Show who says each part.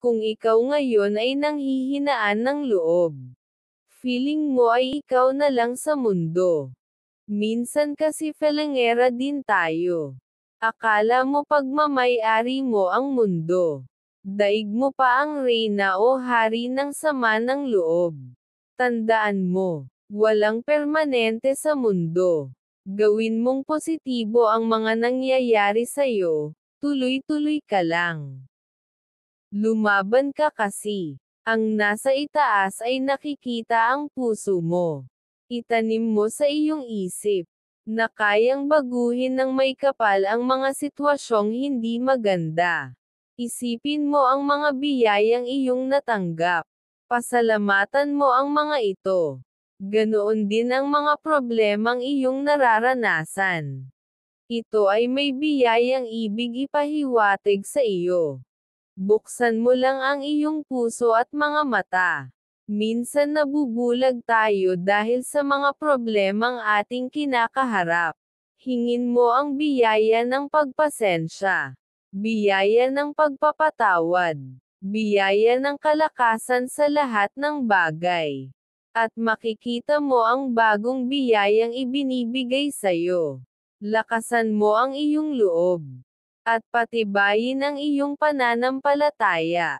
Speaker 1: kung ikaw ngayon ay nanghihinaan ng loob. Feeling mo ay ikaw na lang sa mundo. Minsan kasi felangera din tayo. Akala mo pagmamayari mo ang mundo. Daig mo pa ang reyna o hari ng sama ng loob. Tandaan mo, walang permanente sa mundo. Gawin mong positibo ang mga nangyayari sa'yo, tuloy-tuloy ka lang. Lumaban ka kasi. Ang nasa itaas ay nakikita ang puso mo. Itanim mo sa iyong isip na kayang baguhin ng may kapal ang mga sitwasyong hindi maganda. Isipin mo ang mga biyayang iyong natanggap. Pasalamatan mo ang mga ito. Ganoon din ang mga problemang iyong nararanasan. Ito ay may biyayang ibig ipahiwatig sa iyo. Buksan mo lang ang iyong puso at mga mata. Minsan nabubulag tayo dahil sa mga problemang ating kinakaharap. Hingin mo ang biyaya ng pagpasensya, biyaya ng pagpapatawad, biyaya ng kalakasan sa lahat ng bagay. At makikita mo ang bagong biyayang ibinibigay sa'yo. Lakasan mo ang iyong loob at patibayin ang iyong pananampalataya.